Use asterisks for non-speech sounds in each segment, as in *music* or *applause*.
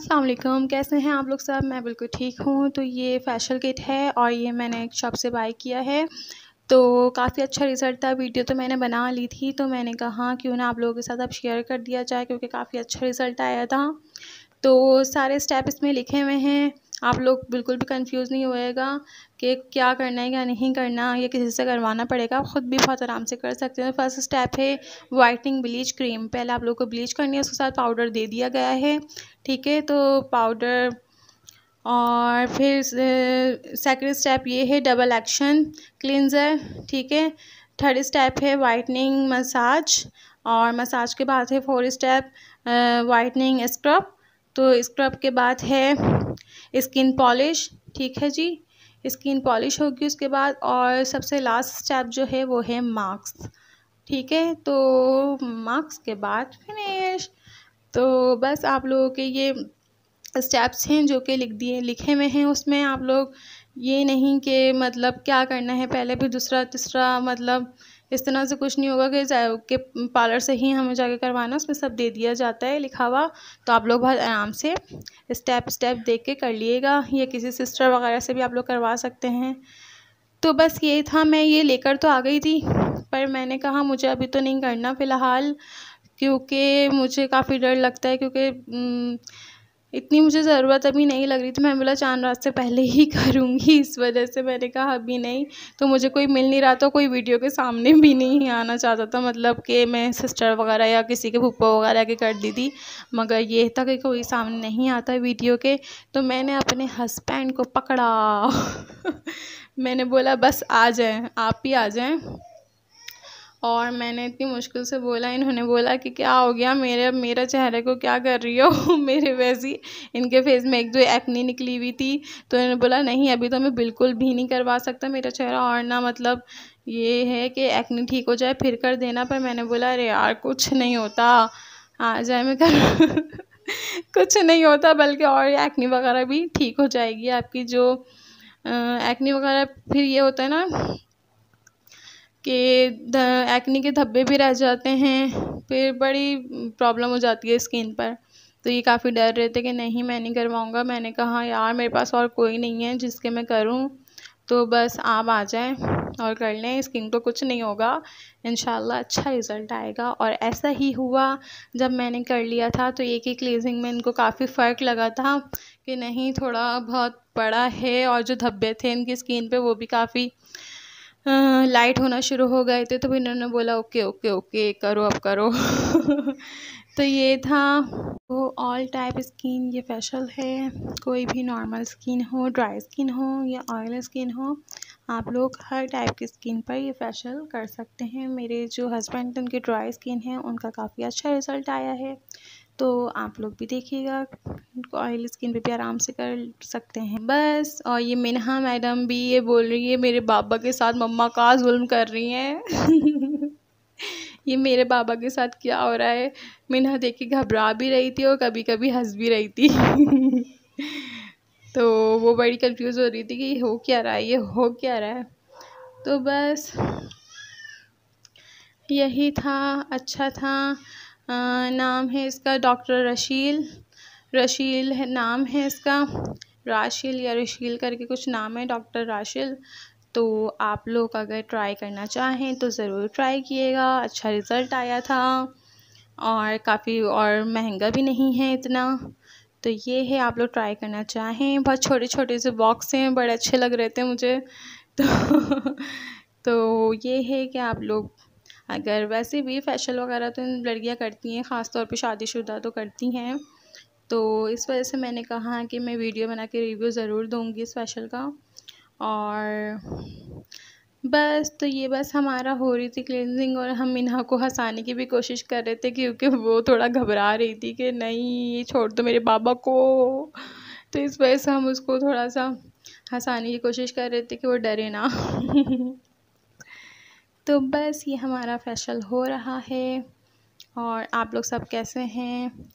अस्सलाम वालेकुम कैसे हैं आप लोग सब मैं बिल्कुल ठीक हूँ तो ये फैशल किट है और ये मैंने एक शॉप से बाय किया है तो काफ़ी अच्छा रिज़ल्ट था वीडियो तो मैंने बना ली थी तो मैंने कहा क्यों ना आप लोगों के साथ अब शेयर कर दिया जाए क्योंकि काफ़ी अच्छा रिज़ल्ट आया था तो सारे स्टेप इसमें लिखे हुए हैं आप लोग बिल्कुल भी कंफ्यूज नहीं होएगा कि क्या करना है क्या नहीं करना ये किसी से करवाना पड़ेगा आप ख़ुद भी बहुत आराम से कर सकते हैं फर्स्ट स्टेप है वाइटनिंग ब्लीच क्रीम पहले आप लोग को ब्लीच करनी है उसके साथ पाउडर दे दिया गया है ठीक है तो पाउडर और फिर सेकेंड स्टेप ये है डबल एक्शन क्लिनज़र ठीक है थर्ड स्टेप है वाइटनिंग मसाज और मसाज के बाद है फोर्थ स्टेप वाइटनिंग स्क्रब तो स्क्रब के बाद है स्किन पॉलिश ठीक है जी स्किन पॉलिश होगी उसके बाद और सबसे लास्ट स्टेप जो है वो है मार्क्स ठीक है तो मार्क्स के बाद फिनिश तो बस आप लोगों के ये स्टेप्स हैं जो कि लिख दिए लिखे हुए हैं उसमें आप लोग ये नहीं कि मतलब क्या करना है पहले भी दूसरा तीसरा मतलब इस तरह से कुछ नहीं होगा कि के पार्लर से ही हमें जाके करवाना उसमें सब दे दिया जाता है लिखा हुआ तो आप लोग बहुत आराम से स्टेप स्टेप देख के कर लिएगा या किसी सिस्टर वगैरह से भी आप लोग करवा सकते हैं तो बस ये था मैं ये लेकर तो आ गई थी पर मैंने कहा मुझे अभी तो नहीं करना फ़िलहाल क्योंकि मुझे काफ़ी डर लगता है क्योंकि हम्म, इतनी मुझे ज़रूरत अभी नहीं लग रही थी मैंने बोला चांद रात से पहले ही करूँगी इस वजह से मैंने कहा अभी नहीं तो मुझे कोई मिल नहीं रहा था कोई वीडियो के सामने भी नहीं आना चाहता था मतलब कि मैं सिस्टर वगैरह या किसी के भुप्पा वगैरह के कर दी थी मगर ये था कि कोई सामने नहीं आता वीडियो के तो मैंने अपने हस्बैंड को पकड़ा *laughs* मैंने बोला बस आ जाएँ आप ही आ जाएँ और मैंने इतनी मुश्किल से बोला इन्होंने बोला कि क्या हो गया मेरे मेरा चेहरे को क्या कर रही हो *laughs* मेरे वैसी इनके फेस में एक दो एक्नी निकली हुई थी तो इन्होंने बोला नहीं अभी तो मैं बिल्कुल भी नहीं करवा सकता मेरा चेहरा और ना मतलब ये है कि एक्नी ठीक हो जाए फिर कर देना पर मैंने बोला अरे यार कुछ नहीं होता आ जाए मैं कर *laughs* कुछ नहीं होता बल्कि और एक्नी वगैरह भी ठीक हो जाएगी आपकी जो एक्नी वगैरह फिर ये होता है ना के एक्ने के धब्बे भी रह जाते हैं फिर बड़ी प्रॉब्लम हो जाती है स्किन पर तो ये काफ़ी डर रहे थे कि नहीं मैं नहीं करवाऊँगा मैंने कहा यार मेरे पास और कोई नहीं है जिसके मैं करूँ तो बस आप आ जाएं और कर लें स्किन को कुछ नहीं होगा इन अच्छा रिज़ल्ट आएगा और ऐसा ही हुआ जब मैंने कर लिया था तो एक ही क्लीजिंग में इनको काफ़ी फ़र्क लगा था कि नहीं थोड़ा बहुत बड़ा है और जो धब्बे थे इनकी स्किन पे वो भी काफ़ी लाइट हाँ, हाँ, होना शुरू हो गए थे तो फिर इन्होंने बोला ओके ओके ओके करो अब करो *laughs* तो ये था वो ऑल टाइप स्किन ये फेशल है कोई भी नॉर्मल स्किन हो ड्राई स्किन हो या ऑयल स्किन हो आप लोग हर टाइप की स्किन पर ये फेशल कर सकते हैं मेरे जो हस्बैंड उनकी ड्राई स्किन है उनका काफ़ी अच्छा रिज़ल्ट आया है तो आप लोग भी देखिएगा ऑयल स्किन पे भी आराम से कर सकते हैं बस और ये मिनहा मैडम भी ये बोल रही है मेरे बाबा के साथ मम्मा का जुल्म कर रही हैं *laughs* ये मेरे बाबा के साथ क्या हो रहा है मिनहा देख के घबरा भी रही थी और कभी कभी हंस भी रही थी *laughs* तो वो बड़ी कंफ्यूज हो रही थी कि हो क्या रहा है ये हो क्या रहा है तो बस यही था अच्छा था नाम है इसका डॉक्टर रशील रशील है नाम है इसका राशिल या रशील करके कुछ नाम है डॉक्टर राशिल तो आप लोग अगर ट्राई करना चाहें तो ज़रूर ट्राई किएगा अच्छा रिज़ल्ट आया था और काफ़ी और महंगा भी नहीं है इतना तो ये है आप लोग ट्राई करना चाहें बहुत छोटे छोटे से बॉक्स हैं बड़े अच्छे लग रहे थे मुझे *laughs* तो तो ये है कि आप लोग अगर वैसे भी फैशल वगैरह तो लड़कियाँ करती हैं ख़ास तौर शादी शादीशुदा तो करती हैं तो इस वजह से मैंने कहा कि मैं वीडियो बना के रिव्यू ज़रूर दूँगी इस फैशल का और बस तो ये बस हमारा हो रही थी क्लिनजिंग और हम इन्हा को हंसाने की भी कोशिश कर रहे थे क्योंकि वो थोड़ा घबरा रही थी कि नहीं छोड़ दो मेरे बाबा को तो इस वजह से हम उसको थोड़ा सा हंसाने की कोशिश कर रहे थे कि वो डरे ना *laughs* तो बस ये हमारा फैशल हो रहा है और आप लोग सब कैसे हैं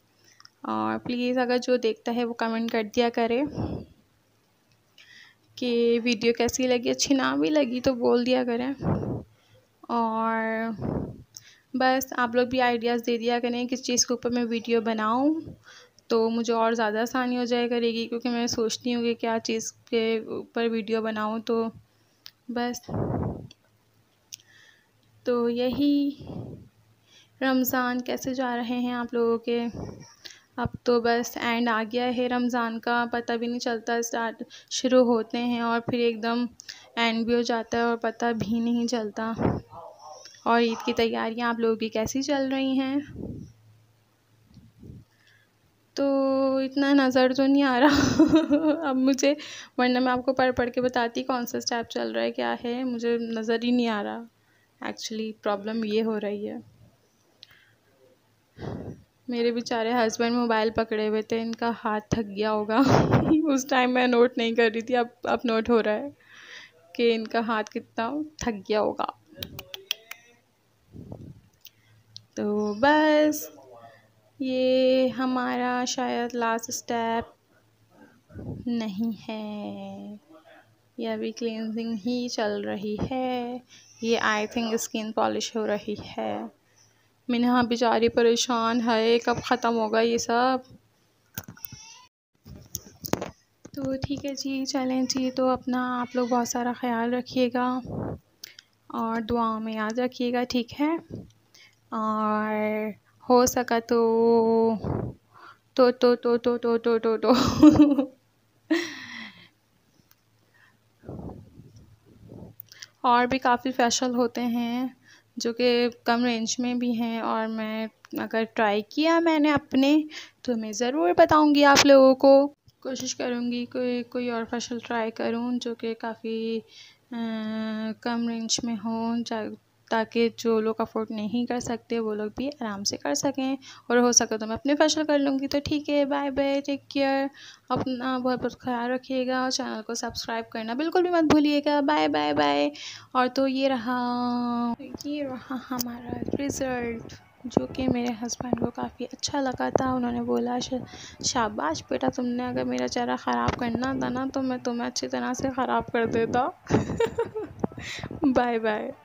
और प्लीज़ अगर जो देखता है वो कमेंट कर दिया करे कि वीडियो कैसी लगी अच्छी ना भी लगी तो बोल दिया करें और बस आप लोग भी आइडियाज़ दे दिया करें किस चीज़ के ऊपर मैं वीडियो बनाऊं तो मुझे और ज़्यादा आसानी हो जाए करेगी क्योंकि मैं सोचती हूँ कि क्या चीज़ के ऊपर वीडियो बनाऊं तो बस तो यही रमज़ान कैसे जा रहे हैं आप लोगों के अब तो बस एंड आ गया है रमज़ान का पता भी नहीं चलता स्टार्ट शुरू होते हैं और फिर एकदम एंड भी हो जाता है और पता भी नहीं चलता और ईद की तैयारियां आप लोगों की कैसी चल रही हैं तो इतना नज़र तो नहीं आ रहा *laughs* अब मुझे वरना मैं आपको पढ़ पढ़ के बताती कौन सा स्टेप चल रहा है क्या है मुझे नज़र ही नहीं आ रहा एक्चुअली प्रॉब्लम ये हो रही है मेरे बेचारे हस्बैंड मोबाइल पकड़े हुए थे इनका हाथ थक गया होगा *laughs* उस टाइम मैं नोट नहीं कर रही थी अब अब नोट हो रहा है कि इनका हाथ कितना थक गया होगा तो बस ये हमारा शायद लास्ट स्टेप नहीं है ये अभी क्लिनजिंग ही चल रही है ये आई थिंक स्किन पॉलिश हो रही है मिनहा बेचारी परेशान है कब ख़त्म होगा ये सब तो ठीक है जी चलें जी तो अपना आप लोग बहुत सारा ख्याल रखिएगा और दुआओं में याद रखिएगा ठीक है और हो सका तो तो तो तो तो तो तो तो, तो, तो, *laughs* तो और भी काफ़ी फ़ैशल होते हैं जो कि कम रेंज में भी हैं और मैं अगर ट्राई किया मैंने अपने तो मैं ज़रूर बताऊंगी आप लोगों को कोशिश करूंगी कोई कोई और फैशल ट्राई करूं जो कि काफ़ी कम रेंज में हो ताकि जो लोग अफोर्ड नहीं कर सकते वो लोग भी आराम से कर सकें और हो सके तो मैं अपने फैशन कर लूँगी तो ठीक है बाय बाय टेक केयर अपना बहुत बहुत ख्याल रखिएगा और चैनल को सब्सक्राइब करना बिल्कुल भी मत भूलिएगा बाय बाय बाय और तो ये रहा ये रहा हमारा रिज़ल्ट जो कि मेरे हस्बैंड को काफ़ी अच्छा लगा था उन्होंने बोला शाबाश बेटा तुमने अगर मेरा चेहरा ख़राब करना था ना तो मैं तुम्हें अच्छी तरह से ख़राब कर देता बाय *laughs* बाय